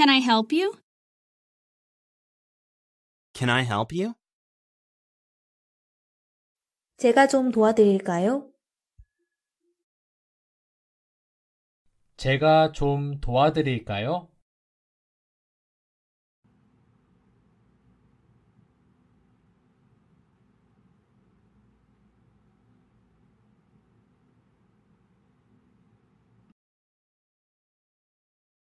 Can I help you? Can I help you? 제가 좀 도와드릴까요? 제가 좀 도와드릴까요?